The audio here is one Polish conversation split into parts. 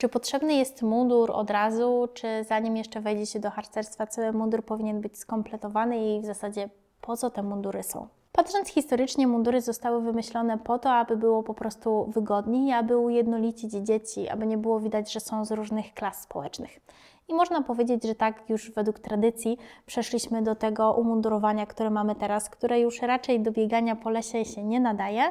Czy potrzebny jest mundur od razu, czy zanim jeszcze wejdzie się do harcerstwa, cały mundur powinien być skompletowany i w zasadzie po co te mundury są? Patrząc historycznie, mundury zostały wymyślone po to, aby było po prostu wygodniej, aby ujednolicić dzieci, aby nie było widać, że są z różnych klas społecznych. I można powiedzieć, że tak już według tradycji przeszliśmy do tego umundurowania, które mamy teraz, które już raczej do biegania po lesie się nie nadaje,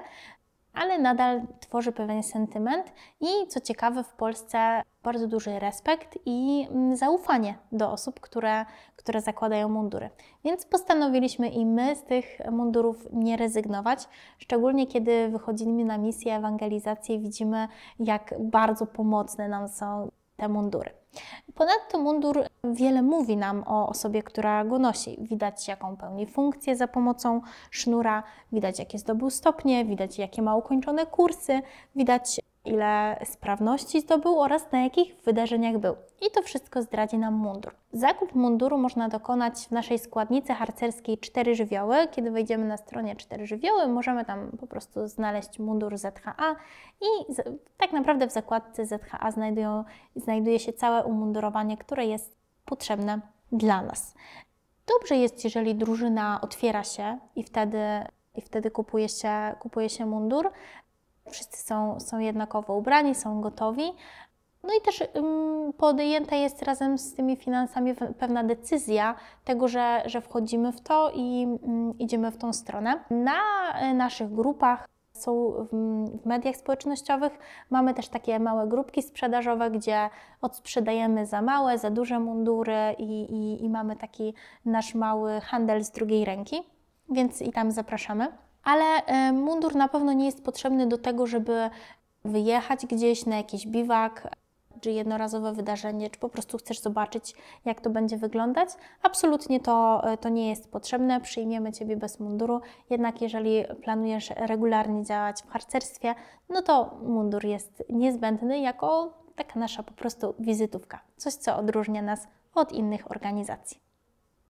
ale nadal tworzy pewien sentyment i co ciekawe, w Polsce bardzo duży respekt i mm, zaufanie do osób, które, które zakładają mundury. Więc postanowiliśmy i my z tych mundurów nie rezygnować, szczególnie kiedy wychodzimy na misję ewangelizacji, widzimy, jak bardzo pomocne nam są te mundury. Ponadto mundur wiele mówi nam o osobie, która go nosi. Widać, jaką pełni funkcję za pomocą sznura, widać, jakie zdobył stopnie, widać, jakie ma ukończone kursy, widać, ile sprawności zdobył oraz na jakich wydarzeniach był. I to wszystko zdradzi nam mundur. Zakup munduru można dokonać w naszej składnicy harcerskiej 4 żywioły. Kiedy wejdziemy na stronie 4 żywioły, możemy tam po prostu znaleźć mundur ZHA i tak naprawdę w zakładce ZHA znajdują, znajduje się całe umundurowanie, które jest potrzebne dla nas. Dobrze jest, jeżeli drużyna otwiera się i wtedy i wtedy kupuje się, kupuje się mundur. Wszyscy są, są jednakowo ubrani, są gotowi. No i też podjęta jest razem z tymi finansami pewna decyzja tego, że, że wchodzimy w to i idziemy w tą stronę. Na e, naszych grupach są w mediach społecznościowych. Mamy też takie małe grupki sprzedażowe, gdzie odsprzedajemy za małe, za duże mundury i, i, i mamy taki nasz mały handel z drugiej ręki, więc i tam zapraszamy ale y, mundur na pewno nie jest potrzebny do tego, żeby wyjechać gdzieś na jakiś biwak, czy jednorazowe wydarzenie, czy po prostu chcesz zobaczyć, jak to będzie wyglądać. Absolutnie to, y, to nie jest potrzebne, przyjmiemy Ciebie bez munduru, jednak jeżeli planujesz regularnie działać w harcerstwie, no to mundur jest niezbędny jako taka nasza po prostu wizytówka, coś co odróżnia nas od innych organizacji.